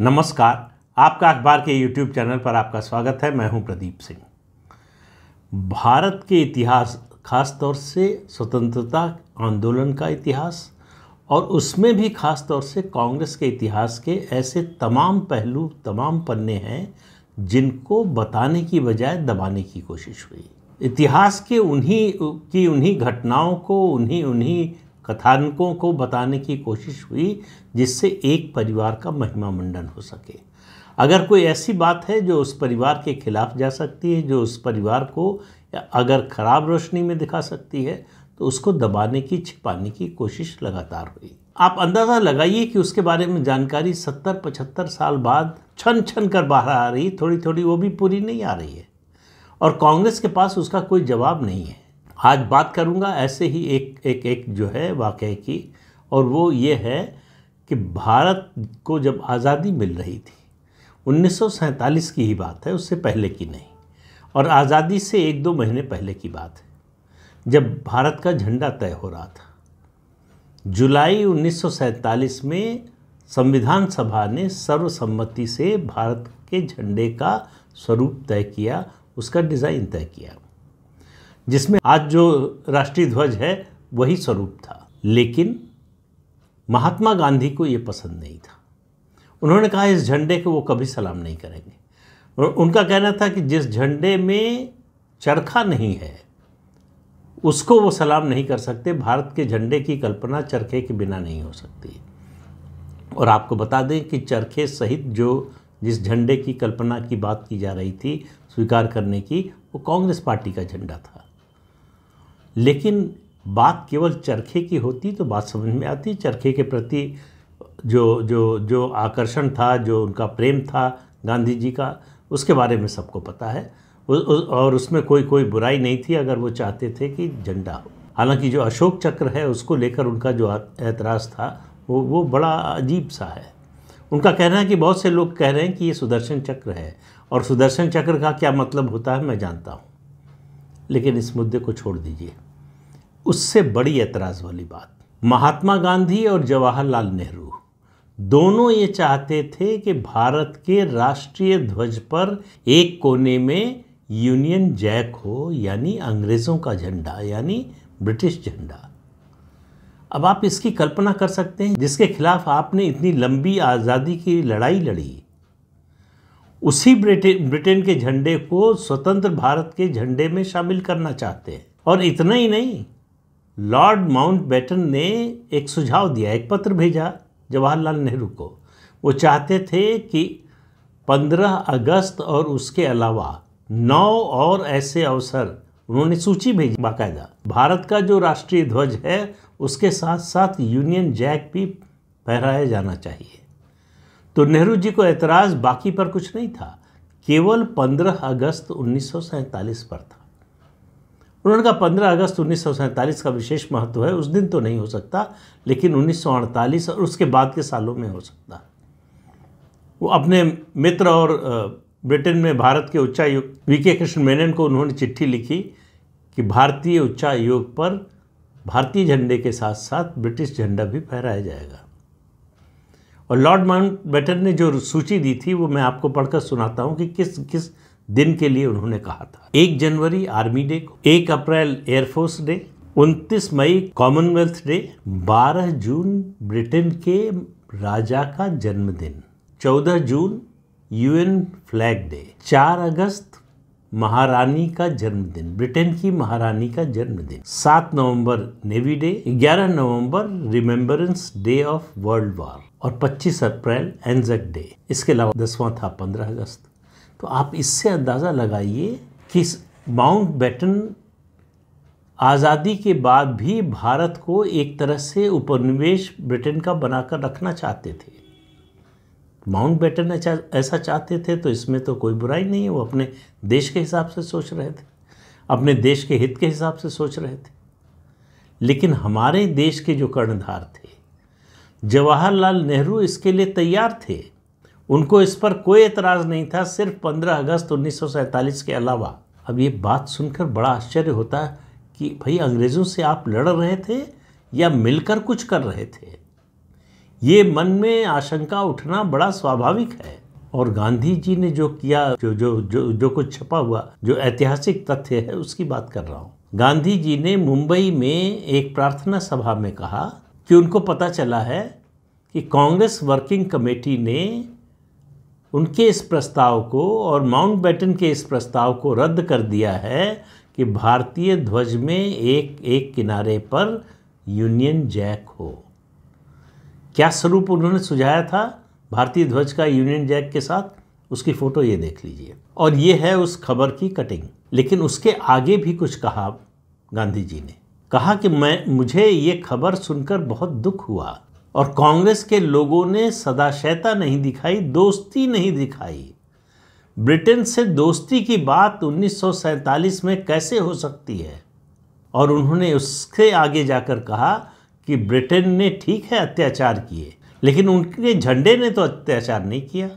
नमस्कार आपका अखबार के यूट्यूब चैनल पर आपका स्वागत है मैं हूं प्रदीप सिंह भारत के इतिहास खास तौर से स्वतंत्रता आंदोलन का इतिहास और उसमें भी खास तौर से कांग्रेस के इतिहास के ऐसे तमाम पहलू तमाम पन्ने हैं जिनको बताने की बजाय दबाने की कोशिश हुई इतिहास के उन्हीं की उन्हीं घटनाओं को उन्हीं उन्हीं कथानकों को बताने की कोशिश हुई जिससे एक परिवार का महिमा मंडन हो सके अगर कोई ऐसी बात है जो उस परिवार के खिलाफ जा सकती है जो उस परिवार को अगर खराब रोशनी में दिखा सकती है तो उसको दबाने की छिपाने की कोशिश लगातार हुई आप अंदाज़ा लगाइए कि उसके बारे में जानकारी सत्तर पचहत्तर साल बाद छन छन कर बाहर आ रही थोड़ी थोड़ी वो भी पूरी नहीं आ रही है और कांग्रेस के पास उसका कोई जवाब नहीं है आज बात करूँगा ऐसे ही एक एक एक जो है वाक़ की और वो ये है कि भारत को जब आज़ादी मिल रही थी उन्नीस की ही बात है उससे पहले की नहीं और आज़ादी से एक दो महीने पहले की बात है जब भारत का झंडा तय हो रहा था जुलाई उन्नीस में संविधान सभा ने सर्वसम्मति से भारत के झंडे का स्वरूप तय किया उसका डिज़ाइन तय किया जिसमें आज जो राष्ट्रीय ध्वज है वही स्वरूप था लेकिन महात्मा गांधी को ये पसंद नहीं था उन्होंने कहा इस झंडे को वो कभी सलाम नहीं करेंगे उनका कहना था कि जिस झंडे में चरखा नहीं है उसको वो सलाम नहीं कर सकते भारत के झंडे की कल्पना चरखे के बिना नहीं हो सकती और आपको बता दें कि चरखे सहित जो जिस झंडे की कल्पना की बात की जा रही थी स्वीकार करने की वो कांग्रेस पार्टी का झंडा था लेकिन बात केवल चरखे की होती तो बात समझ में आती चरखे के प्रति जो जो जो आकर्षण था जो उनका प्रेम था गांधी जी का उसके बारे में सबको पता है उ, उ, और उसमें कोई कोई बुराई नहीं थी अगर वो चाहते थे कि झंडा हो हालांकि जो अशोक चक्र है उसको लेकर उनका जो एतराज़ था वो वो बड़ा अजीब सा है उनका कहना है कि बहुत से लोग कह रहे हैं कि ये सुदर्शन चक्र है और सुदर्शन चक्र का क्या मतलब होता है मैं जानता हूँ लेकिन इस मुद्दे को छोड़ दीजिए उससे बड़ी एतराज़ वाली बात महात्मा गांधी और जवाहरलाल नेहरू दोनों ये चाहते थे कि भारत के राष्ट्रीय ध्वज पर एक कोने में यूनियन जैक हो यानी अंग्रेज़ों का झंडा यानी ब्रिटिश झंडा अब आप इसकी कल्पना कर सकते हैं जिसके खिलाफ आपने इतनी लंबी आज़ादी की लड़ाई लड़ी उसी ब्रिटेन ब्रिटेन के झंडे को स्वतंत्र भारत के झंडे में शामिल करना चाहते हैं और इतना ही नहीं लॉर्ड माउंटबेटन ने एक सुझाव दिया एक पत्र भेजा जवाहरलाल नेहरू को वो चाहते थे कि 15 अगस्त और उसके अलावा नौ और ऐसे अवसर उन्होंने सूची भेजी बाकायदा भारत का जो राष्ट्रीय ध्वज है उसके साथ साथ यूनियन जैक भी फहराया जाना चाहिए तो नेहरू जी को एतराज़ बाकी पर कुछ नहीं था केवल 15 अगस्त उन्नीस पर था उन्होंने कहा पंद्रह अगस्त उन्नीस का विशेष महत्व है उस दिन तो नहीं हो सकता लेकिन उन्नीस और उसके बाद के सालों में हो सकता है वो अपने मित्र और ब्रिटेन में भारत के उच्चायोग वी के कृष्ण मेनन को उन्होंने चिट्ठी लिखी कि भारतीय उच्चायोग पर भारतीय झंडे के साथ साथ ब्रिटिश झंडा भी फहराया जाएगा और लॉर्ड माउंट बेटन ने जो सूची दी थी वो मैं आपको पढ़कर सुनाता हूँ कि किस किस दिन के लिए उन्होंने कहा था एक जनवरी आर्मी डे को एक अप्रैल एयरफोर्स डे 29 मई कॉमनवेल्थ डे 12 जून ब्रिटेन के राजा का जन्मदिन 14 जून यूएन फ्लैग डे 4 अगस्त महारानी का जन्मदिन ब्रिटेन की महारानी का जन्मदिन 7 नवंबर नेवी डे 11 नवंबर remembrance day of world war और 25 अप्रैल एनजक डे इसके अलावा दसवां था 15 अगस्त तो आप इससे अंदाज़ा लगाइए कि माउंट बैटन आज़ादी के बाद भी भारत को एक तरह से उपनिवेश ब्रिटेन का बनाकर रखना चाहते थे माउंट बैटन ऐसा चाहते थे तो इसमें तो कोई बुराई नहीं है वो अपने देश के हिसाब से सोच रहे थे अपने देश के हित के हिसाब से सोच रहे थे लेकिन हमारे देश के जो कर्णधार थे जवाहरलाल नेहरू इसके लिए तैयार थे उनको इस पर कोई एतराज़ नहीं था सिर्फ 15 अगस्त उन्नीस के अलावा अब ये बात सुनकर बड़ा आश्चर्य होता है कि भाई अंग्रेज़ों से आप लड़ रहे थे या मिलकर कुछ कर रहे थे ये मन में आशंका उठना बड़ा स्वाभाविक है और गांधी जी ने जो किया जो जो जो जो कुछ छपा हुआ जो ऐतिहासिक तथ्य है उसकी बात कर रहा हूँ गांधी जी ने मुंबई में एक प्रार्थना सभा में कहा कि उनको पता चला है कि कांग्रेस वर्किंग कमेटी ने उनके इस प्रस्ताव को और माउंट बैटन के इस प्रस्ताव को रद्द कर दिया है कि भारतीय ध्वज में एक एक किनारे पर यूनियन जैक हो क्या स्वरूप उन्होंने सुझाया था भारतीय ध्वज का यूनियन जैक के साथ उसकी फ़ोटो ये देख लीजिए और ये है उस खबर की कटिंग लेकिन उसके आगे भी कुछ कहा गांधी जी ने कहा कि मैं मुझे ये खबर सुनकर बहुत दुख हुआ और कांग्रेस के लोगों ने सदाशयता नहीं दिखाई दोस्ती नहीं दिखाई ब्रिटेन से दोस्ती की बात उन्नीस में कैसे हो सकती है और उन्होंने उसके आगे जाकर कहा कि ब्रिटेन ने ठीक है अत्याचार किए लेकिन उनके झंडे ने तो अत्याचार नहीं किया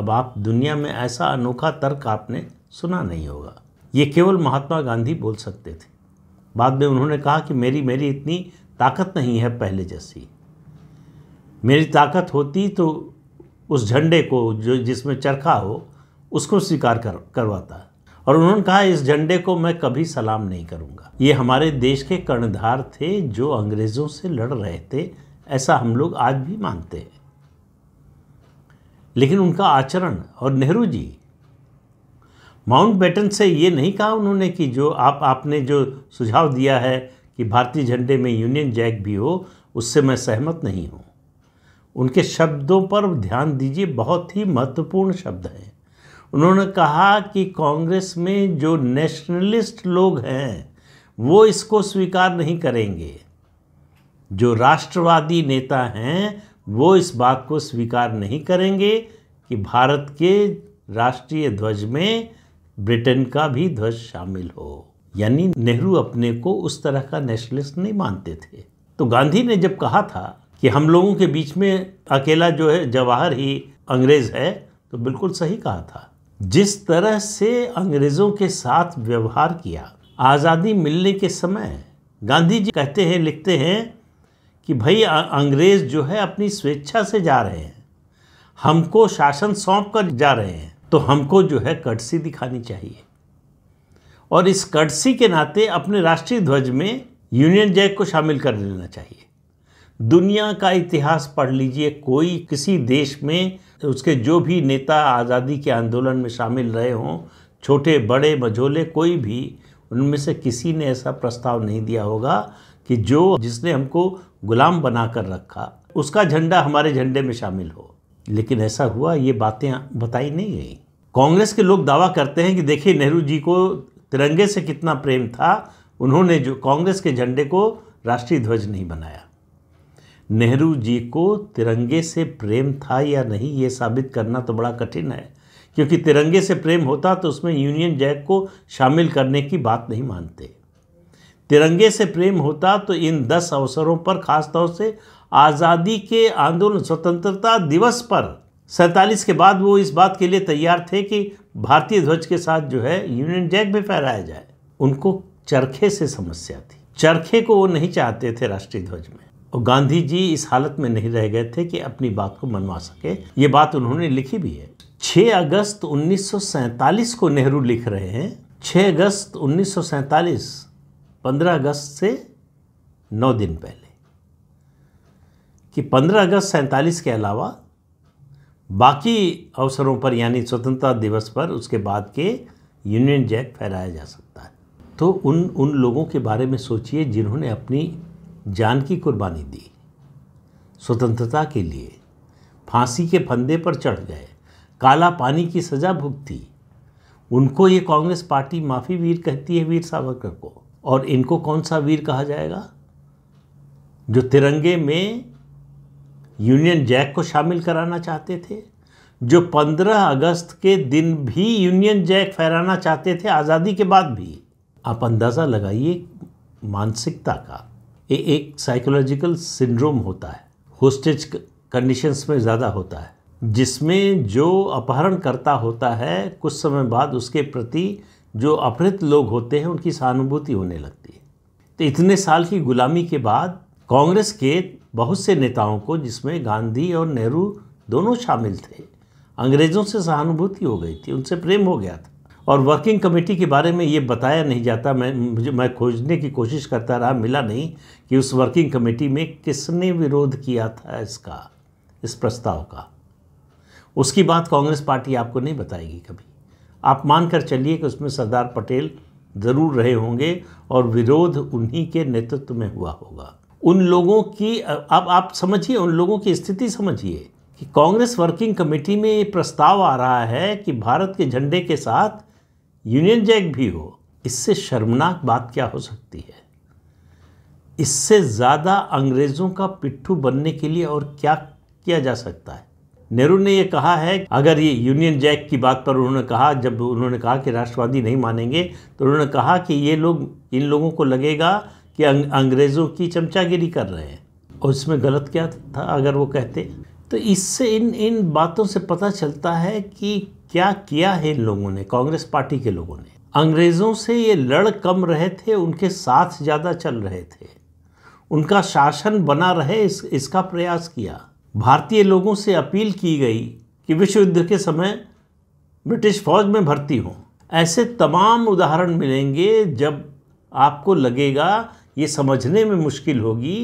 अब आप दुनिया में ऐसा अनोखा तर्क आपने सुना नहीं होगा ये केवल महात्मा गांधी बोल सकते थे बाद में उन्होंने कहा कि मेरी मेरी इतनी ताकत नहीं है पहले जैसी मेरी ताकत होती तो उस झंडे को जो जिसमें चरखा हो उसको स्वीकार कर करवाता और उन्होंने कहा इस झंडे को मैं कभी सलाम नहीं करूंगा ये हमारे देश के कर्णधार थे जो अंग्रेज़ों से लड़ रहे थे ऐसा हम लोग आज भी मानते हैं लेकिन उनका आचरण और नेहरू जी माउंट बेटन से ये नहीं कहा उन्होंने कि जो आप आपने जो सुझाव दिया है कि भारतीय झंडे में यूनियन जैक भी हो उससे मैं सहमत नहीं हूँ उनके शब्दों पर ध्यान दीजिए बहुत ही महत्वपूर्ण शब्द हैं उन्होंने कहा कि कांग्रेस में जो नेशनलिस्ट लोग हैं वो इसको स्वीकार नहीं करेंगे जो राष्ट्रवादी नेता हैं वो इस बात को स्वीकार नहीं करेंगे कि भारत के राष्ट्रीय ध्वज में ब्रिटेन का भी ध्वज शामिल हो यानी नेहरू अपने को उस तरह का नेशनलिस्ट नहीं मानते थे तो गांधी ने जब कहा था कि हम लोगों के बीच में अकेला जो है जवाहर ही अंग्रेज़ है तो बिल्कुल सही कहा था जिस तरह से अंग्रेज़ों के साथ व्यवहार किया आज़ादी मिलने के समय गांधी जी कहते हैं लिखते हैं कि भाई अंग्रेज़ जो है अपनी स्वेच्छा से जा रहे हैं हमको शासन सौंप कर जा रहे हैं तो हमको जो है कटसी दिखानी चाहिए और इस कटसी के नाते अपने राष्ट्रीय ध्वज में यूनियन जैक को शामिल कर लेना चाहिए दुनिया का इतिहास पढ़ लीजिए कोई किसी देश में उसके जो भी नेता आज़ादी के आंदोलन में शामिल रहे हों छोटे बड़े मझोले कोई भी उनमें से किसी ने ऐसा प्रस्ताव नहीं दिया होगा कि जो जिसने हमको गुलाम बना कर रखा उसका झंडा हमारे झंडे में शामिल हो लेकिन ऐसा हुआ ये बातें बताई नहीं गई कांग्रेस के लोग दावा करते हैं कि देखिए नेहरू जी को तिरंगे से कितना प्रेम था उन्होंने जो कांग्रेस के झंडे को राष्ट्रीय ध्वज नहीं बनाया नेहरू जी को तिरंगे से प्रेम था या नहीं ये साबित करना तो बड़ा कठिन है क्योंकि तिरंगे से प्रेम होता तो उसमें यूनियन जैक को शामिल करने की बात नहीं मानते तिरंगे से प्रेम होता तो इन दस अवसरों पर खासतौर से आज़ादी के आंदोलन स्वतंत्रता दिवस पर सैंतालीस के बाद वो इस बात के लिए तैयार थे कि भारतीय ध्वज के साथ जो है यूनियन जैक भी फहराया जाए उनको चरखे से समस्या थी चरखे को वो नहीं चाहते थे राष्ट्रीय ध्वज में और गांधी जी इस हालत में नहीं रह गए थे कि अपनी बात को मनवा सके ये बात उन्होंने लिखी भी है 6 अगस्त 1947 को नेहरू लिख रहे हैं 6 अगस्त 1947 15 अगस्त से 9 दिन पहले कि 15 अगस्त सैतालीस के अलावा बाकी अवसरों पर यानी स्वतंत्रता दिवस पर उसके बाद के यूनियन जैक फहराया जा सकता है तो उन उन लोगों के बारे में सोचिए जिन्होंने अपनी जान की कुर्बानी दी स्वतंत्रता के लिए फांसी के फंदे पर चढ़ गए काला पानी की सज़ा भुगती उनको ये कांग्रेस पार्टी माफ़ी वीर कहती है वीर सावरकर को और इनको कौन सा वीर कहा जाएगा जो तिरंगे में यूनियन जैक को शामिल कराना चाहते थे जो 15 अगस्त के दिन भी यूनियन जैक फहराना चाहते थे आज़ादी के बाद भी आप अंदाज़ा लगाइए मानसिकता का ये एक साइकोलॉजिकल सिंड्रोम होता है होस्टेज कंडीशंस में ज़्यादा होता है जिसमें जो अपहरणकर्ता होता है कुछ समय बाद उसके प्रति जो अपहृत लोग होते हैं उनकी सहानुभूति होने लगती है तो इतने साल की गुलामी के बाद कांग्रेस के बहुत से नेताओं को जिसमें गांधी और नेहरू दोनों शामिल थे अंग्रेज़ों से सहानुभूति हो गई थी उनसे प्रेम हो गया था और वर्किंग कमेटी के बारे में ये बताया नहीं जाता मैं मुझे मैं खोजने की कोशिश करता रहा मिला नहीं कि उस वर्किंग कमेटी में किसने विरोध किया था इसका इस प्रस्ताव का उसकी बात कांग्रेस पार्टी आपको नहीं बताएगी कभी आप मान कर चलिए कि उसमें सरदार पटेल ज़रूर रहे होंगे और विरोध उन्हीं के नेतृत्व में हुआ होगा उन लोगों की अब आप समझिए उन लोगों की स्थिति समझिए कि कांग्रेस वर्किंग कमेटी में ये प्रस्ताव आ रहा है कि भारत के झंडे के साथ यूनियन जैक भी हो इससे शर्मनाक बात क्या हो सकती है इससे ज़्यादा अंग्रेज़ों का पिट्ठू बनने के लिए और क्या किया जा सकता है नेहरू ने यह कहा है अगर ये यूनियन जैक की बात पर उन्होंने कहा जब उन्होंने कहा कि राष्ट्रवादी नहीं मानेंगे तो उन्होंने कहा कि ये लोग इन लोगों को लगेगा कि अंग्रेज़ों की चमचागिरी कर रहे हैं और इसमें गलत क्या था अगर वो कहते तो इससे इन इन बातों से पता चलता है कि क्या किया है इन लोगों ने कांग्रेस पार्टी के लोगों ने अंग्रेज़ों से ये लड़ कम रहे थे उनके साथ ज़्यादा चल रहे थे उनका शासन बना रहे इस इसका प्रयास किया भारतीय लोगों से अपील की गई कि विश्व युद्ध के समय ब्रिटिश फौज में भर्ती हों ऐसे तमाम उदाहरण मिलेंगे जब आपको लगेगा ये समझने में मुश्किल होगी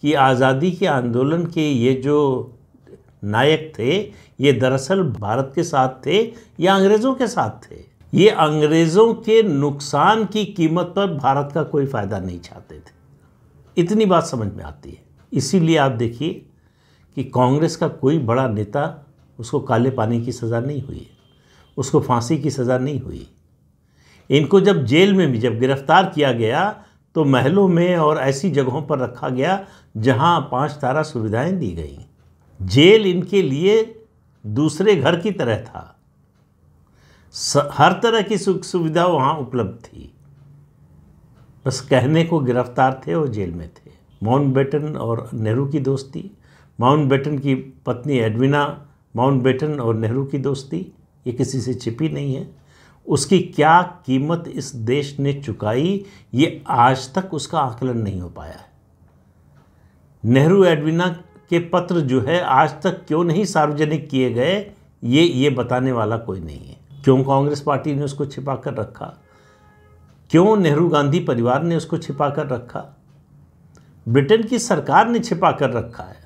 कि आज़ादी के आंदोलन के ये जो नायक थे ये दरअसल भारत के साथ थे या अंग्रेज़ों के साथ थे ये अंग्रेज़ों के नुकसान की कीमत पर भारत का कोई फ़ायदा नहीं चाहते थे इतनी बात समझ में आती है इसीलिए आप देखिए कि कांग्रेस का कोई बड़ा नेता उसको काले पानी की सज़ा नहीं हुई उसको फांसी की सज़ा नहीं हुई इनको जब जेल में भी जब गिरफ्तार किया गया तो महलों में और ऐसी जगहों पर रखा गया जहां पांच तारा सुविधाएं दी गईं जेल इनके लिए दूसरे घर की तरह था हर तरह की सुख सुविधा वहाँ उपलब्ध थी बस कहने को गिरफ्तार थे और जेल में थे माउंट बेटन और नेहरू की दोस्ती माउंट बेटन की पत्नी एडविना माउंट बेटन और नेहरू की दोस्ती ये किसी से छिपी नहीं है उसकी क्या कीमत इस देश ने चुकाई ये आज तक उसका आकलन नहीं हो पाया है नेहरू एडविना के पत्र जो है आज तक क्यों नहीं सार्वजनिक किए गए ये ये बताने वाला कोई नहीं है क्यों कांग्रेस पार्टी ने उसको छिपा कर रखा क्यों नेहरू गांधी परिवार ने उसको छिपा कर रखा ब्रिटेन की सरकार ने छिपा कर रखा है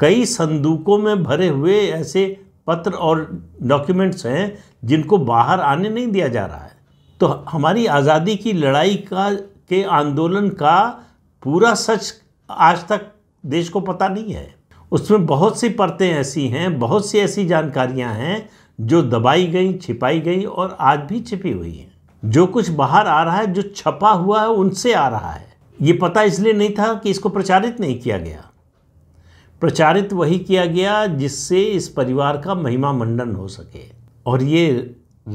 कई संदूकों में भरे हुए ऐसे पत्र और डॉक्यूमेंट्स हैं जिनको बाहर आने नहीं दिया जा रहा है तो हमारी आज़ादी की लड़ाई का के आंदोलन का पूरा सच आज तक देश को पता नहीं है उसमें बहुत सी परतें ऐसी हैं बहुत सी ऐसी जानकारियां हैं जो दबाई गई छिपाई गई और आज भी छिपी हुई हैं जो कुछ बाहर आ रहा है जो छपा हुआ है उनसे आ रहा है ये पता इसलिए नहीं था कि इसको प्रचारित नहीं किया गया प्रचारित वही किया गया जिससे इस परिवार का महिमा मंडन हो सके और ये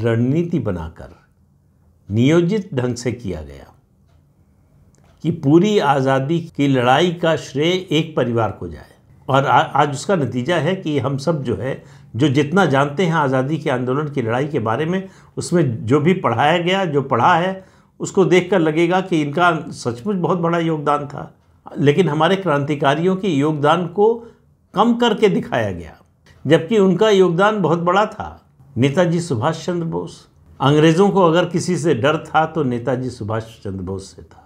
रणनीति बनाकर नियोजित ढंग से किया गया कि पूरी आज़ादी की लड़ाई का श्रेय एक परिवार को जाए और आ, आज उसका नतीजा है कि हम सब जो है जो जितना जानते हैं आज़ादी के आंदोलन की लड़ाई के बारे में उसमें जो भी पढ़ाया गया जो पढ़ा है उसको देखकर लगेगा कि इनका सचमुच बहुत बड़ा योगदान था लेकिन हमारे क्रांतिकारियों के योगदान को कम करके दिखाया गया जबकि उनका योगदान बहुत बड़ा था नेताजी सुभाष चंद्र बोस अंग्रेज़ों को अगर किसी से डर था तो नेताजी सुभाष चंद्र बोस से था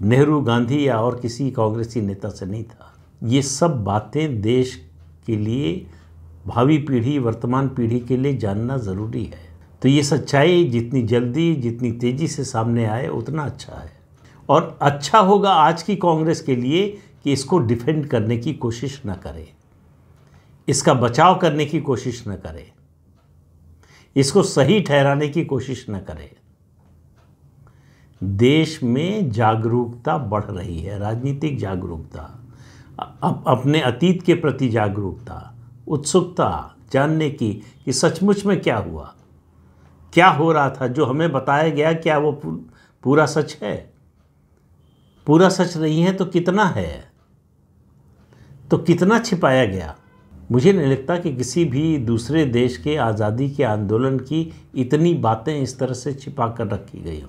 नेहरू गांधी या और किसी कांग्रेसी नेता से नहीं था ये सब बातें देश के लिए भावी पीढ़ी वर्तमान पीढ़ी के लिए जानना ज़रूरी है तो ये सच्चाई जितनी जल्दी जितनी तेज़ी से सामने आए उतना अच्छा है और अच्छा होगा आज की कांग्रेस के लिए कि इसको डिफेंड करने की कोशिश न करे इसका बचाव करने की कोशिश न करे इसको सही ठहराने की कोशिश न करे देश में जागरूकता बढ़ रही है राजनीतिक जागरूकता अप, अपने अतीत के प्रति जागरूकता उत्सुकता जानने की कि सचमुच में क्या हुआ क्या हो रहा था जो हमें बताया गया क्या वो पूरा सच है पूरा सच नहीं है तो कितना है तो कितना छिपाया गया मुझे नहीं लगता कि किसी भी दूसरे देश के आज़ादी के आंदोलन की इतनी बातें इस तरह से छिपा कर रखी गई हों